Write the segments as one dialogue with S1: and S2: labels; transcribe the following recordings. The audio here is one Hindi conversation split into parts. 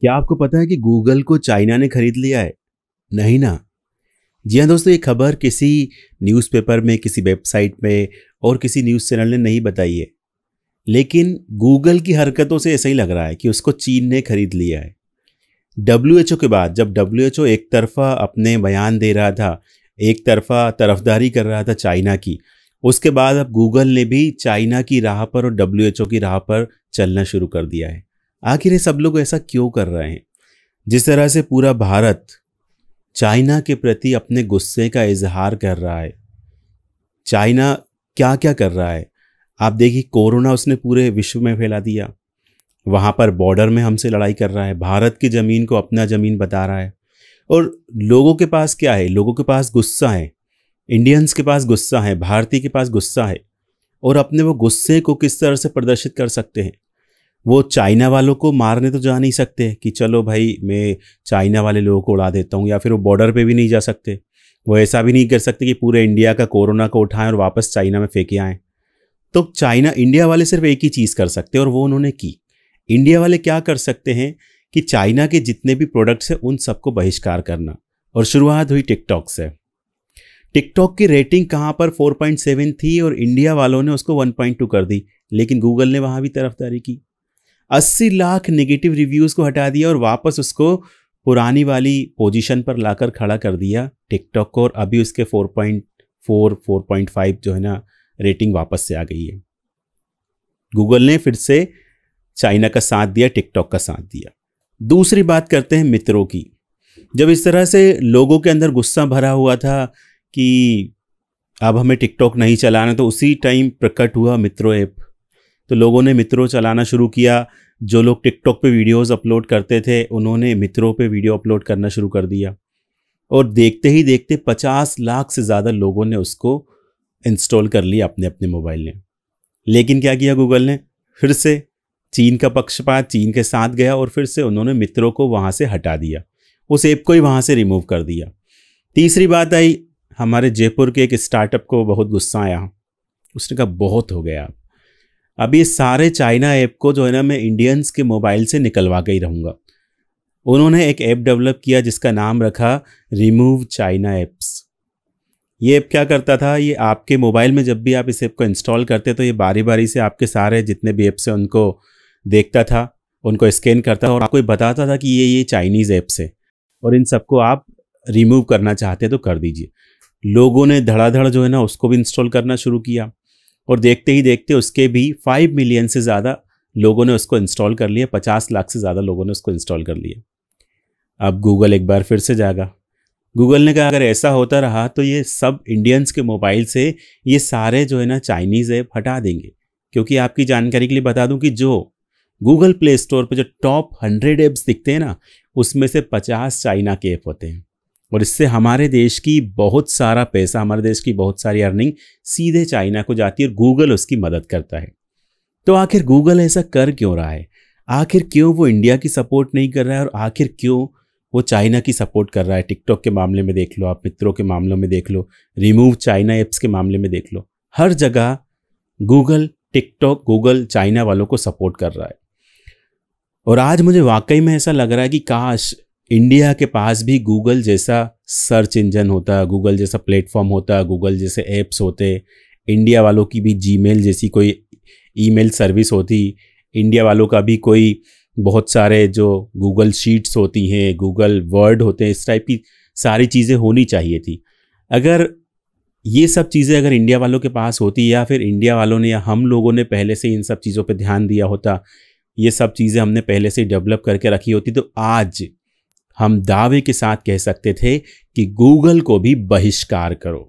S1: क्या आपको पता है कि गूगल को चाइना ने खरीद लिया है नहीं ना जी हाँ दोस्तों ये खबर किसी न्यूज़पेपर में किसी वेबसाइट में और किसी न्यूज़ चैनल ने नहीं बताई है लेकिन गूगल की हरकतों से ऐसा ही लग रहा है कि उसको चीन ने खरीद लिया है डब्ल्यू के बाद जब डब्ल्यू एच एक तरफा अपने बयान दे रहा था एक तरफा तरफदारी कर रहा था चाइना की उसके बाद अब गूगल ने भी चाइना की राह पर और डब्ल्यू की राह पर चलना शुरू कर दिया है आखिर ये सब लोग ऐसा क्यों कर रहे हैं जिस तरह से पूरा भारत चाइना के प्रति अपने गुस्से का इजहार कर रहा है चाइना क्या क्या कर रहा है आप देखिए कोरोना उसने पूरे विश्व में फैला दिया वहाँ पर बॉर्डर में हमसे लड़ाई कर रहा है भारत की ज़मीन को अपना ज़मीन बता रहा है और लोगों के पास क्या है लोगों के पास गुस्सा है इंडियंस के पास गुस्सा है भारतीय के पास गुस्सा है और अपने वो गुस्से को किस तरह से प्रदर्शित कर सकते हैं वो चाइना वालों को मारने तो जा नहीं सकते कि चलो भाई मैं चाइना वाले लोगों को उड़ा देता हूँ या फिर वो बॉर्डर पे भी नहीं जा सकते वो ऐसा भी नहीं कर सकते कि पूरे इंडिया का कोरोना को उठाएं और वापस चाइना में फेंके आएँ तो चाइना इंडिया वाले सिर्फ एक ही चीज़ कर सकते और वो उन्होंने की इंडिया वाले क्या कर सकते हैं कि चाइना के जितने भी प्रोडक्ट्स हैं उन सबको बहिष्कार करना और शुरुआत हुई टिकटॉक से टिकटॉक की रेटिंग कहाँ पर 4.7 थी और इंडिया वालों ने उसको 1.2 कर दी लेकिन गूगल ने वहाँ भी तरफदारी की अस्सी लाख नेगेटिव रिव्यूज़ को हटा दिया और वापस उसको पुरानी वाली पोजीशन पर लाकर खड़ा कर दिया टिकटॉक को और अभी उसके 4.4 4.5 जो है ना रेटिंग वापस से आ गई है गूगल ने फिर से चाइना का साथ दिया टिकटॉक का साथ दिया दूसरी बात करते हैं मित्रों की जब इस तरह से लोगों के अंदर गुस्सा भरा हुआ था कि अब हमें टिकटॉक नहीं चलाना तो उसी टाइम प्रकट हुआ मित्रों ऐप तो लोगों ने मित्रों चलाना शुरू किया जो लोग टिकटॉक पे वीडियोस अपलोड करते थे उन्होंने मित्रों पे वीडियो अपलोड करना शुरू कर दिया और देखते ही देखते पचास लाख से ज़्यादा लोगों ने उसको इंस्टॉल कर लिया अपने अपने मोबाइल में लेकिन क्या किया गूगल ने फिर से चीन का पक्षपात चीन के साथ गया और फिर से उन्होंने मित्रों को वहाँ से हटा दिया उस ऐप को ही वहाँ से रिमूव कर दिया तीसरी बात आई हमारे जयपुर के एक स्टार्टअप को बहुत गुस्सा आया उसने कहा बहुत हो गया अब ये सारे चाइना ऐप को जो है ना मैं इंडियंस के मोबाइल से निकलवा के ही रहूँगा उन्होंने एक ऐप डेवलप किया जिसका नाम रखा रिमूव चाइना ऐप्स ये ऐप क्या करता था ये आपके मोबाइल में जब भी आप इस ऐप को इंस्टॉल करते तो ये बारी बारी से आपके सारे जितने भी ऐप्स हैं उनको देखता था उनको स्कैन करता था और आपको बताता था कि ये ये चाइनीज़ ऐप्स है और इन सबको आप रिमूव करना चाहते तो कर दीजिए लोगों ने धड़ाधड़ जो है ना उसको भी इंस्टॉल करना शुरू किया और देखते ही देखते उसके भी फाइव मिलियन से ज़्यादा लोगों ने उसको इंस्टॉल कर लिया पचास लाख से ज़्यादा लोगों ने उसको इंस्टॉल कर लिया अब गूगल एक बार फिर से जाएगा गूगल ने कहा अगर ऐसा होता रहा तो ये सब इंडियंस के मोबाइल से ये सारे जो है ना चाइनीज़ ऐप हटा देंगे क्योंकि आपकी जानकारी के लिए बता दूं कि जो गूगल प्ले स्टोर पर जो टॉप हंड्रेड ऐप्स दिखते हैं ना उसमें से पचास चाइना के ऐप होते हैं और इससे हमारे देश की बहुत सारा पैसा हमारे देश की बहुत सारी अर्निंग सीधे चाइना को जाती है और गूगल उसकी मदद करता है तो आखिर गूगल ऐसा कर क्यों रहा है आखिर क्यों वो इंडिया की सपोर्ट नहीं कर रहा है और आखिर क्यों वो चाइना की सपोर्ट कर रहा है टिकटॉक के मामले में देख लो आप मित्रों के मामलों में देख लो रिमूव चाइना ऐप्स के मामले में देख लो हर जगह गूगल टिकटॉक गूगल चाइना वालों को सपोर्ट कर रहा है और आज मुझे वाकई में ऐसा लग रहा है कि काश इंडिया के पास भी गूगल जैसा सर्च इंजन होता गूगल जैसा प्लेटफॉर्म होता गूगल जैसे ऐप्स होते इंडिया वालों की भी जी जैसी कोई ईमेल सर्विस होती इंडिया वालों का भी कोई बहुत सारे जो गूगल शीट्स होती हैं गूगल वर्ड होते हैं इस टाइप की सारी चीज़ें होनी चाहिए थी अगर ये सब चीज़ें अगर इंडिया वालों के पास होती या फिर इंडिया वालों ने या हम लोगों ने पहले से इन सब चीज़ों पर ध्यान दिया होता ये सब चीज़ें हमने पहले से डेवलप करके रखी होती तो आज हम दावे के साथ कह सकते थे कि गूगल को भी बहिष्कार करो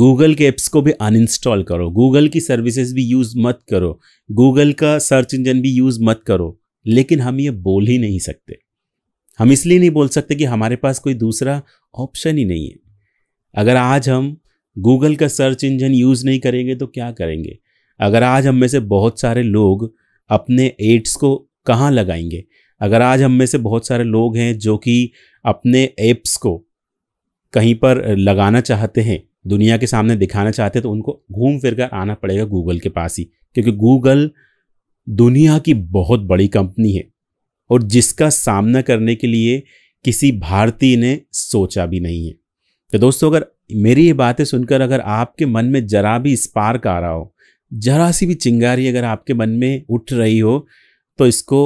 S1: गूगल के ऐप्स को भी अनइंस्टॉल करो गूगल की सर्विसेज भी यूज़ मत करो गूगल का सर्च इंजन भी यूज़ मत करो लेकिन हम ये बोल ही नहीं सकते हम इसलिए नहीं बोल सकते कि हमारे पास कोई दूसरा ऑप्शन ही नहीं है अगर आज हम गूगल का सर्च इंजन यूज़ नहीं करेंगे तो क्या करेंगे अगर आज हम में से बहुत सारे लोग अपने एड्स को कहाँ लगाएंगे अगर आज हम में से बहुत सारे लोग हैं जो कि अपने ऐप्स को कहीं पर लगाना चाहते हैं दुनिया के सामने दिखाना चाहते हैं तो उनको घूम फिर कर आना पड़ेगा गूगल के पास ही क्योंकि गूगल दुनिया की बहुत बड़ी कंपनी है और जिसका सामना करने के लिए किसी भारतीय ने सोचा भी नहीं है तो दोस्तों अगर मेरी ये बातें सुनकर अगर आपके मन में जरा भी स्पार्क आ रहा हो जरा सी भी चिंगारी अगर आपके मन में उठ रही हो तो इसको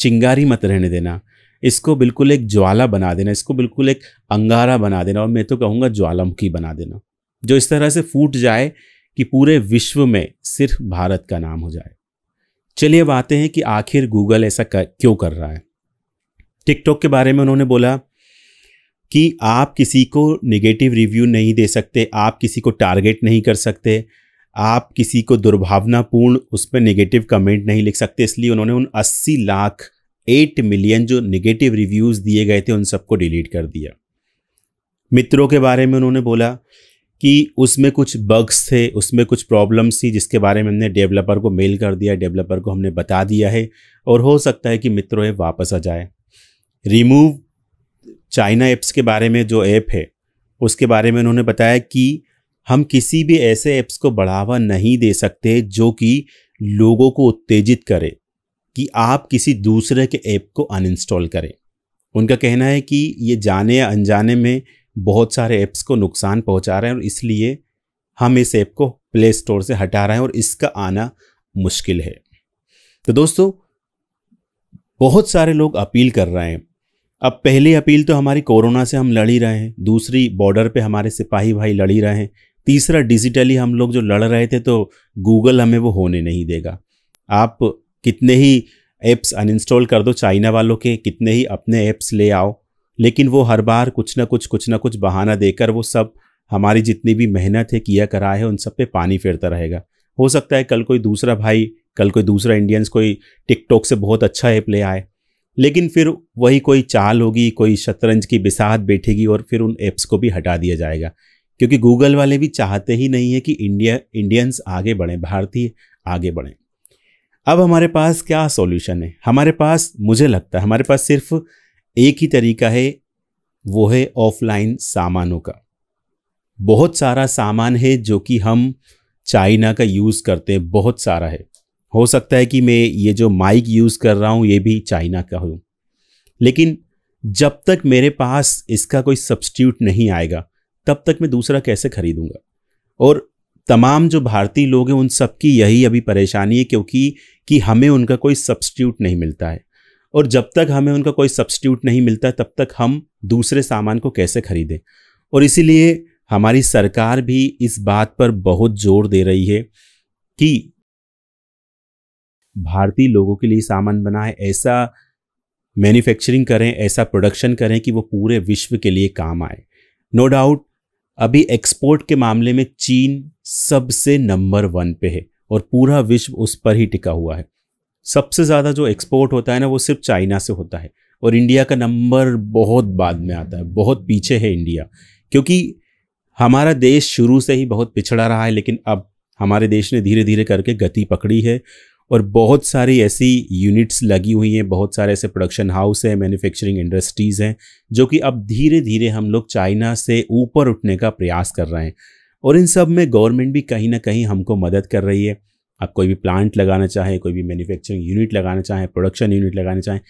S1: चिंगारी मत रहने देना इसको बिल्कुल एक ज्वाला बना देना इसको बिल्कुल एक अंगारा बना देना और मैं तो कहूँगा ज्वालामुखी बना देना जो इस तरह से फूट जाए कि पूरे विश्व में सिर्फ भारत का नाम हो जाए चलिए अब आते हैं कि आखिर गूगल ऐसा कर, क्यों कर रहा है टिकटॉक के बारे में उन्होंने बोला कि आप किसी को नेगेटिव रिव्यू नहीं दे सकते आप किसी को टारगेट नहीं कर सकते आप किसी को दुर्भावनापूर्ण उस पर निगेटिव कमेंट नहीं लिख सकते इसलिए उन्होंने उन अस्सी लाख एट मिलियन जो निगेटिव रिव्यूज़ दिए गए थे उन सबको डिलीट कर दिया मित्रों के बारे में उन्होंने बोला कि उसमें कुछ बग्स थे उसमें कुछ प्रॉब्लम्स थी जिसके बारे में हमने डेवलपर को मेल कर दिया डेवलपर को हमने बता दिया है और हो सकता है कि मित्रों ये वापस आ जाए रिमूव चाइना ऐप्स के बारे में जो ऐप है उसके बारे में उन्होंने बताया कि हम किसी भी ऐसे ऐप्स को बढ़ावा नहीं दे सकते जो कि लोगों को उत्तेजित करे कि आप किसी दूसरे के ऐप को अनइंस्टॉल करें उनका कहना है कि ये जाने या अनजाने में बहुत सारे ऐप्स को नुकसान पहुंचा रहे हैं और इसलिए हम इस ऐप को प्ले स्टोर से हटा रहे हैं और इसका आना मुश्किल है तो दोस्तों बहुत सारे लोग अपील कर रहे हैं अब पहली अपील तो हमारी कोरोना से हम लड़ ही रहे हैं दूसरी बॉर्डर पे हमारे सिपाही भाई लड़ ही रहे हैं तीसरा डिजिटली हम लोग जो लड़ रहे थे तो गूगल हमें वो होने नहीं देगा आप कितने ही ऐप्स अनइंस्टॉल कर दो चाइना वालों के कितने ही अपने ऐप्स ले आओ लेकिन वो हर बार कुछ ना कुछ कुछ ना कुछ बहाना देकर वो सब हमारी जितनी भी मेहनत है किया करा है उन सब पे पानी फेरता रहेगा हो सकता है कल कोई दूसरा भाई कल कोई दूसरा इंडियंस कोई टिकटॉक से बहुत अच्छा ऐप ले आए लेकिन फिर वही कोई चाल होगी कोई शतरंज की बिसाहत बैठेगी और फिर उन ऐप्स को भी हटा दिया जाएगा क्योंकि गूगल वाले भी चाहते ही नहीं है कि इंडिया इंडियंस आगे बढ़ें भारतीय आगे बढ़ें अब हमारे पास क्या सॉल्यूशन है हमारे पास मुझे लगता है हमारे पास सिर्फ एक ही तरीका है वो है ऑफलाइन सामानों का बहुत सारा सामान है जो कि हम चाइना का यूज़ करते हैं बहुत सारा है हो सकता है कि मैं ये जो माइक यूज़ कर रहा हूँ ये भी चाइना का हूँ लेकिन जब तक मेरे पास इसका कोई सब्सटीट्यूट नहीं आएगा तब तक मैं दूसरा कैसे खरीदूंगा और तमाम जो भारतीय लोग हैं उन सबकी यही अभी परेशानी है क्योंकि कि हमें उनका कोई सब्सटीट्यूट नहीं मिलता है और जब तक हमें उनका कोई सब्सटीट्यूट नहीं मिलता तब तक हम दूसरे सामान को कैसे खरीदें और इसीलिए हमारी सरकार भी इस बात पर बहुत जोर दे रही है कि भारतीय लोगों के लिए सामान बनाए ऐसा मैन्युफैक्चरिंग करें ऐसा प्रोडक्शन करें कि वो पूरे विश्व के लिए काम आए नो डाउट अभी एक्सपोर्ट के मामले में चीन सबसे नंबर वन पे है और पूरा विश्व उस पर ही टिका हुआ है सबसे ज़्यादा जो एक्सपोर्ट होता है ना वो सिर्फ चाइना से होता है और इंडिया का नंबर बहुत बाद में आता है बहुत पीछे है इंडिया क्योंकि हमारा देश शुरू से ही बहुत पिछड़ा रहा है लेकिन अब हमारे देश ने धीरे धीरे करके गति पकड़ी है और बहुत सारी ऐसी यूनिट्स लगी हुई हैं बहुत सारे ऐसे प्रोडक्शन हाउस हैं मैन्युफैक्चरिंग इंडस्ट्रीज़ हैं जो कि अब धीरे धीरे हम लोग चाइना से ऊपर उठने का प्रयास कर रहे हैं और इन सब में गवर्नमेंट भी कहीं ना कहीं हमको मदद कर रही है आप कोई भी प्लांट लगाना चाहें कोई भी मैन्युफैक्चरिंग यूनिट लगाना चाहें प्रोडक्शन यूनिट लगाना चाहें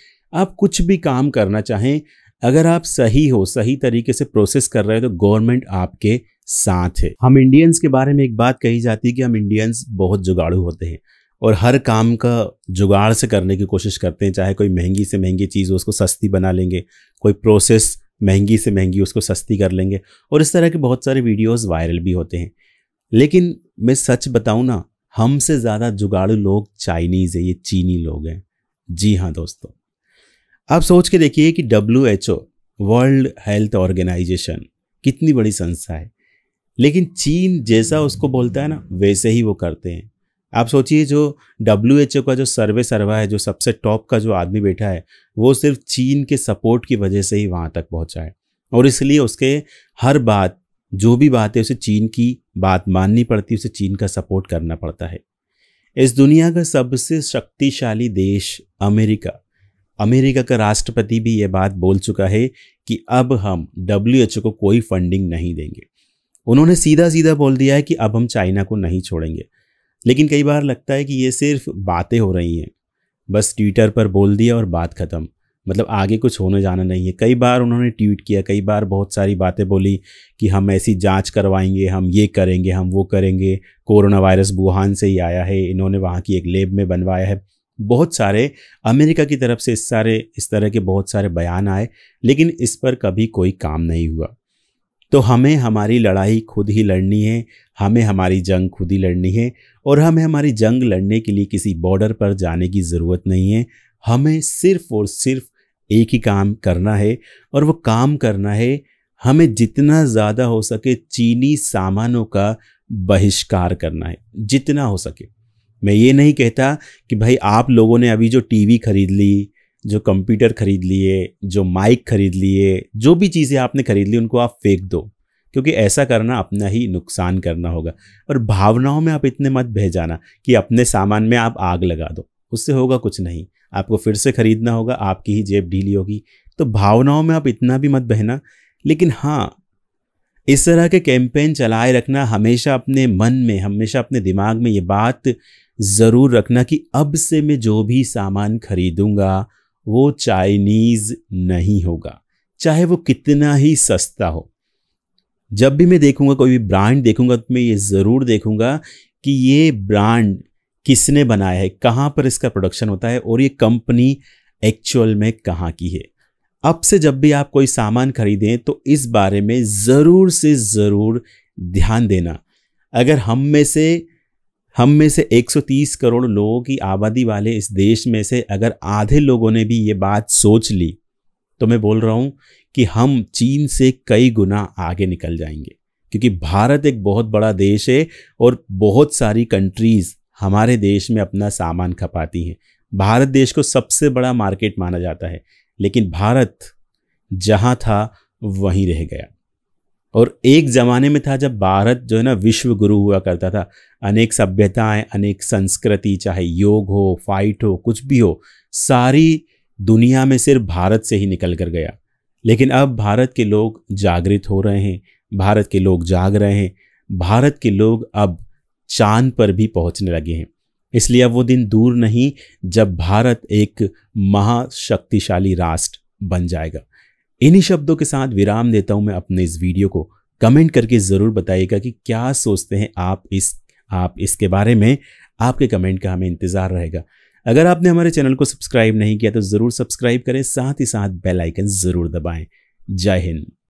S1: आप कुछ भी काम करना चाहें अगर आप सही हो सही तरीके से प्रोसेस कर रहे हो तो गवर्नमेंट आपके साथ है हम इंडियंस के बारे में एक बात कही जाती है कि हम इंडियंस बहुत जुगाड़ू होते हैं और हर काम का जुगाड़ से करने की कोशिश करते हैं चाहे कोई महंगी से महंगी चीज़ हो उसको सस्ती बना लेंगे कोई प्रोसेस महंगी से महंगी उसको सस्ती कर लेंगे और इस तरह के बहुत सारे वीडियोस वायरल भी होते हैं लेकिन मैं सच बताऊँ ना हमसे ज़्यादा जुगाड़ू लोग चाइनीज़ है ये चीनी लोग हैं जी हाँ दोस्तों आप सोच के देखिए कि W H O world health organisation कितनी बड़ी संस्था है लेकिन चीन जैसा उसको बोलता है ना वैसे ही वो करते हैं आप सोचिए जो डब्ल्यू का जो सर्वे सर्वा है जो सबसे टॉप का जो आदमी बैठा है वो सिर्फ चीन के सपोर्ट की वजह से ही वहाँ तक पहुँचा है और इसलिए उसके हर बात जो भी बात है उसे चीन की बात माननी पड़ती है उसे चीन का सपोर्ट करना पड़ता है इस दुनिया का सबसे शक्तिशाली देश अमेरिका अमेरिका का राष्ट्रपति भी ये बात बोल चुका है कि अब हम डब्ल्यू एच ओ को कोई फंडिंग नहीं देंगे उन्होंने सीधा सीधा बोल दिया है कि अब हम चाइना को नहीं छोड़ेंगे लेकिन कई बार लगता है कि ये सिर्फ बातें हो रही हैं बस ट्विटर पर बोल दिया और बात ख़त्म मतलब आगे कुछ होने जाना नहीं है कई बार उन्होंने ट्वीट किया कई बार बहुत सारी बातें बोली कि हम ऐसी जांच करवाएंगे हम ये करेंगे हम वो करेंगे कोरोना वायरस वुहान से ही आया है इन्होंने वहाँ की एक लेब में बनवाया है बहुत सारे अमेरिका की तरफ से इस सारे इस तरह के बहुत सारे बयान आए लेकिन इस पर कभी कोई काम नहीं हुआ तो हमें हमारी लड़ाई खुद ही लड़नी है हमें हमारी जंग खुद ही लड़नी है और हमें हमारी जंग लड़ने के लिए किसी बॉर्डर पर जाने की ज़रूरत नहीं है हमें सिर्फ़ और सिर्फ एक ही काम करना है और वो काम करना है हमें जितना ज़्यादा हो सके चीनी सामानों का बहिष्कार करना है जितना हो सके मैं ये नहीं कहता कि भाई आप लोगों ने अभी जो टीवी खरीद ली जो कंप्यूटर खरीद लिए जो माइक खरीद लिए जो भी चीज़ें आपने खरीद ली उनको आप फेंक दो क्योंकि ऐसा करना अपना ही नुकसान करना होगा और भावनाओं में आप इतने मत बह जाना कि अपने सामान में आप आग लगा दो उससे होगा कुछ नहीं आपको फिर से ख़रीदना होगा आपकी ही जेब ढीली होगी तो भावनाओं में आप इतना भी मत बहना लेकिन हाँ इस तरह के कैंपेन चलाए रखना हमेशा अपने मन में हमेशा अपने दिमाग में ये बात ज़रूर रखना कि अब से मैं जो भी सामान खरीदूँगा वो चाइनीज़ नहीं होगा चाहे वो कितना ही सस्ता हो जब भी मैं देखूंगा कोई भी ब्रांड देखूंगा तो मैं ये ज़रूर देखूंगा कि ये ब्रांड किसने बनाया है कहाँ पर इसका प्रोडक्शन होता है और ये कंपनी एक्चुअल में कहाँ की है अब से जब भी आप कोई सामान खरीदें तो इस बारे में ज़रूर से ज़रूर ध्यान देना अगर हम में से हम में से 130 करोड़ लोगों की आबादी वाले इस देश में से अगर आधे लोगों ने भी ये बात सोच ली तो मैं बोल रहा हूँ कि हम चीन से कई गुना आगे निकल जाएंगे क्योंकि भारत एक बहुत बड़ा देश है और बहुत सारी कंट्रीज़ हमारे देश में अपना सामान खपाती हैं भारत देश को सबसे बड़ा मार्केट माना जाता है लेकिन भारत जहाँ था वहीं रह गया और एक ज़माने में था जब भारत जो है ना विश्व गुरु हुआ करता था अनेक सभ्यताएं अनेक संस्कृति चाहे योग हो फाइट हो कुछ भी हो सारी दुनिया में सिर्फ भारत से ही निकल कर गया लेकिन अब भारत के लोग जागृत हो रहे हैं भारत के लोग जाग रहे हैं भारत के लोग अब चांद पर भी पहुंचने लगे हैं इसलिए अब वो दिन दूर नहीं जब भारत एक महाशक्तिशाली राष्ट्र बन जाएगा इन्हीं शब्दों के साथ विराम देता हूं मैं अपने इस वीडियो को कमेंट करके ज़रूर बताइएगा कि क्या सोचते हैं आप इस आप इसके बारे में आपके कमेंट का हमें इंतज़ार रहेगा अगर आपने हमारे चैनल को सब्सक्राइब नहीं किया तो ज़रूर सब्सक्राइब करें साथ ही साथ बेल आइकन ज़रूर दबाएं जय हिंद